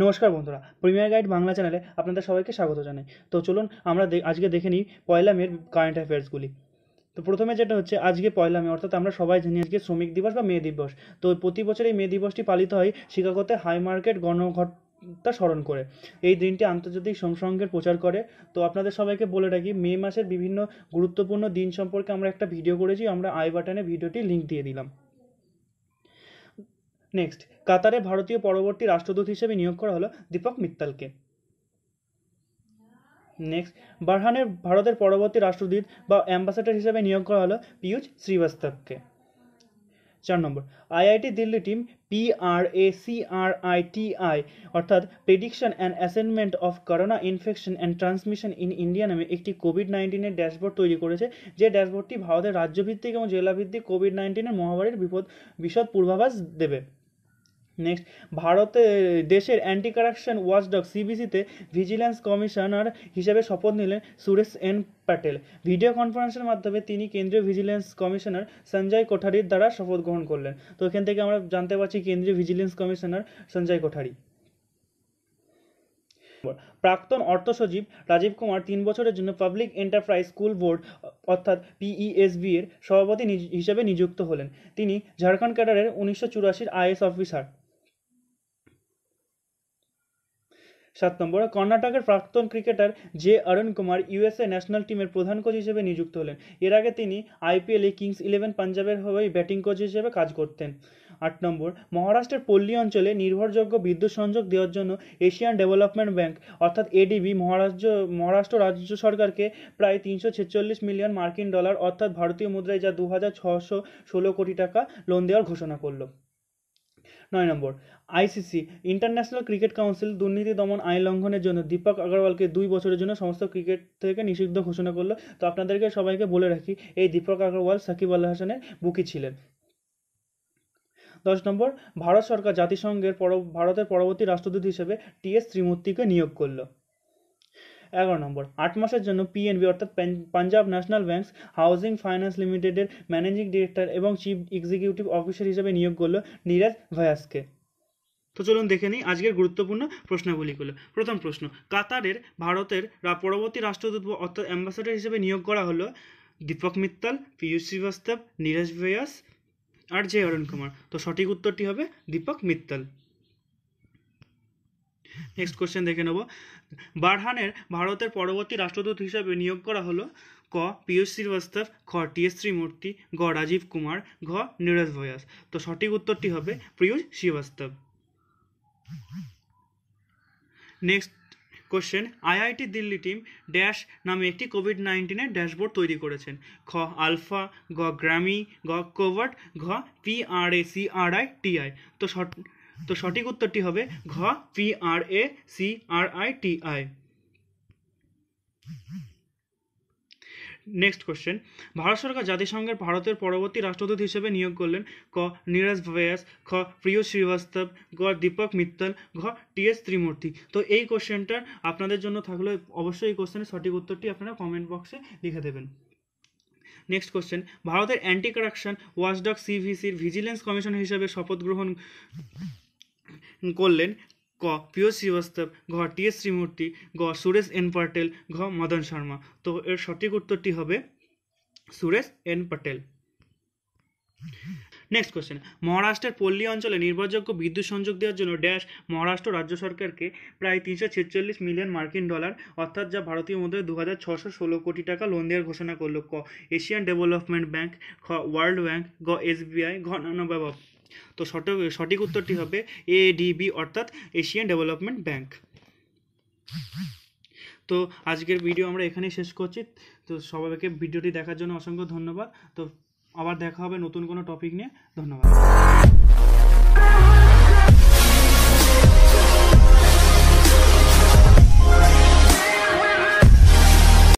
নমস্কার বন্ধুরা premier guide Bangla চ্যানেলে আপনাদের সবাইকে স্বাগত জানাই তো চলুন আমরা আজকে দেখে নিই পয়লা মেয়ের কারেন্ট অ্যাফেয়ার্সগুলি তো প্রথমে যেটা হচ্ছে আজকে পয়লা মে অর্থাৎ আমরা সবাই জানি আজকে শ্রমিক দিবস বা মে দিবস তো প্রতি বছর এই মে দিবসটি পালিত হয় শিকাগোতে হাই মার্কেট গণঘট তা স্মরণ করে এই দিনটি আন্তর্জাতিক শ্রম প্রচার করে তো আপনাদের সবাইকে বলে রাখি মে মাসের বিভিন্ন গুরুত্বপূর্ণ দিন সম্পর্কে আমরা একটা ভিডিও করেছি আমরা আই বাটনে ভিডিওটি লিঙ্ক দিয়ে দিলাম নেক্সট কাতারে ভারতীয় পরবর্তী রাষ্ট্রদূত হিসেবে নিয়োগ করা হলো দীপক মিত্তালকে নেক্সট বারহানের ভারতের পরবর্তী রাষ্ট্রদূত বা অ্যাম্বাসেডর হিসেবে নিয়োগ করা হলো পিয়ুষ শ্রীবাস্তবকে চার নম্বর আইআইটি দিল্লি টিম পিআরএসিআরআইটিআই অর্থাৎ prediction and assessment of corona infection and transmission in India নামে একটি কোভিড নাইন্টিনের ড্যাশবোর্ড তৈরি করেছে যে ড্যাশবোর্ডটি ভারতের রাজ্যভিত্তিক এবং জেলাভিত্তিক কোভিড নাইন্টিনের মহামারীর বিপদ বিশদ পূর্বাভাস দেবে নেক্সট ভারতে দেশের অ্যান্টি কারাকশন ওয়াচডগ সিবিসিতে ভিজিল্যান্স কমিশনার হিসেবে শপথ নিলেন সুরেশ এন প্যাটেল ভিডিও কনফারেন্সের মাধ্যমে তিনি কেন্দ্রীয় ভিজিল্যান্স কমিশনার সঞ্জয় কোঠারির দ্বারা শপথ গ্রহণ করলেন তো এখান থেকে আমরা জানতে পারছি কেন্দ্রীয় ভিজিলেন্স কমিশনার সঞ্জয় কোঠারি প্রাক্তন অর্থ সচিব রাজীব কুমার তিন বছরের জন্য পাবলিক এন্টারপ্রাইজ স্কুল বোর্ড অর্থাৎ পিইএসবি e এর সভাপতি হিসেবে নিযুক্ত হলেন তিনি ঝাড়খণ্ড ক্যাডারের উনিশশো চুরাশির আইএস অফিসার সাত নম্বরে কর্ণাটকের প্রাক্তন cricketer J Arun Kumar USA national টিমের প্রধান কোচ হিসেবে নিযুক্ত হলেন এর আগে তিনি আইপিএলে কিংস ইলেভেন পাঞ্জাবের হয়ে ব্যাটিং কোচ হিসেবে কাজ করতেন আট নম্বর মহারাষ্ট্রের পল্লী অঞ্চলে নির্ভরযোগ্য বিদ্যুৎ সংযোগ দেওয়ার জন্য এশিয়ান ডেভেলপমেন্ট ব্যাংক অর্থাৎ এডিবি মহারাষ্ট্র মহারাষ্ট্র রাজ্য সরকারকে প্রায় তিনশো ছেচল্লিশ মিলিয়ন মার্কিন ডলার অর্থাৎ ভারতীয় মুদ্রায় যা দু হাজার ছশো ষোলো কোটি টাকা লোন দেওয়ার ঘোষণা করলো নয় নম্বর আইসিসি ইন্টারন্যাশনাল ক্রিকেট কাউন্সিল দুর্নীতি দমন আইন লঙ্ঘনের জন্য দীপক আগরওয়ালকে দুই বছরের জন্য সমস্ত ক্রিকেট থেকে নিষিদ্ধ ঘোষণা করলো তো আপনাদেরকে সবাইকে বলে রাখি এই দীপক আগরওয়াল সাকিব আল হাসানের বুকি ছিলেন দশ নম্বর ভারত সরকার জাতিসংঘের পর ভারতের পরবর্তী রাষ্ট্রদূত হিসেবে টি এস ত্রিমূর্তিকে নিয়োগ করলো এগারো নম্বর আট মাসের জন্য পিএনবি অর্থাৎ Punjab national bank housing finance লিমিটেডের ম্যানেজিং ডিরেক্টর এবং চিফ এক্সিকিউটিভ অফিসার হিসেবে নিয়োগ করলো নীরাজ ভয়াসকে তো চলুন দেখে নিই আজকের গুরুত্বপূর্ণ প্রশ্নগুলিগুলো প্রথম প্রশ্ন কাতারের ভারতের পরবর্তী রাষ্ট্রদূত অর্থাৎ অ্যাম্বাসেডর হিসেবে নিয়োগ করা হলো দীপক মিত্তাল পীয়ূষ শ্রীবাস্তব নীরাজ ভয়াস আর জে অরুণ কুমার তো সঠিক উত্তরটি হবে দীপক মিত্তাল নেক্সট কোশ্চেন দেখে নেব বারহানের ভারতের পরবর্তী রাষ্ট্রদূত হিসাবে নিয়োগ করা হলো ক পীয়ূষ শ্রীবাস্তব খ টি এস ত্রিমূর্তি গ রাজীব কুমার ঘ নীরজ ভয়াস তো সঠিক উত্তরটি হবে Piyush Srivastava next question IIT Delhi team dash নামে একটি কোভিড নাইন্টিনের ড্যাশবোর্ড তৈরি করেছেন খ আলফা গ গ্রামি গ কোভার্ট ঘ পিআরএ টি টিআই তো তো সঠিক উত্তরটি হবে ঘ P R A C R I T I next question Bharat সরকার জাতিসংঘের ভারতের পরবর্তী রাষ্ট্রদূত হিসেবে নিয়োগ করলেন ক নীরাজ ভয়াস খ প্রিয় শ্রীবাস্তব গ দীপক মিত্তল ঘ টি এস ত্রিমূর্তি তো এই কোশ্চেনটার আপনাদের জন্য থাকলে অবশ্যই এই কোশ্চেনের সঠিক উত্তরটি আপনারা কমেন্ট বক্সে লিখে দেবেন নেক্সট কোশ্চেন ভারতের অ্যান্টি কারাকশন ওয়াচডক সিভিসির ভিজিলেন্স কমিশন হিসেবে শপথ গ্রহণ করলেন ক প্রিয় শ্রীবাস্তব ঘ টি এস শ্রীমূর্তি গ সুরেশ এন পটেল ঘ মদন শর্মা তো এর সঠিক উত্তরটি হবে Suresh N Patel next question মহারাষ্ট্রের পল্লী অঞ্চলে নির্ভরযোগ্য বিদ্যুৎ সংযোগ দেওয়ার জন্য ড্যাশ মহারাষ্ট্র রাজ্য সরকারকে প্রায় তিনশো ছেচল্লিশ মিলিয়ন মার্কিন ডলার অর্থাৎ যা ভারতীয় মধ্যে দু হাজার ছশো ষোলো কোটি টাকা লোন দেওয়ার ঘোষণা করল ক এশিয়ান ডেভেলপমেন্ট ব্যাংক খ ওয়ার্ল্ড ব্যাংক গ এসবিআই ঘ তো সঠিক সঠিক উত্তরটি হবে এডিবি অর্থাৎ এশিয়ান ডেভেলপমেন্ট ব্যাংক তো আজকের ভিডিও আমরা এখানেই শেষ করছি তো সবাইকে ভিডিওটি দেখার জন্য অসংখ্য ধন্যবাদ তো আবার দেখা হবে নতুন কোনো টপিক নিয়ে ধন্যবাদ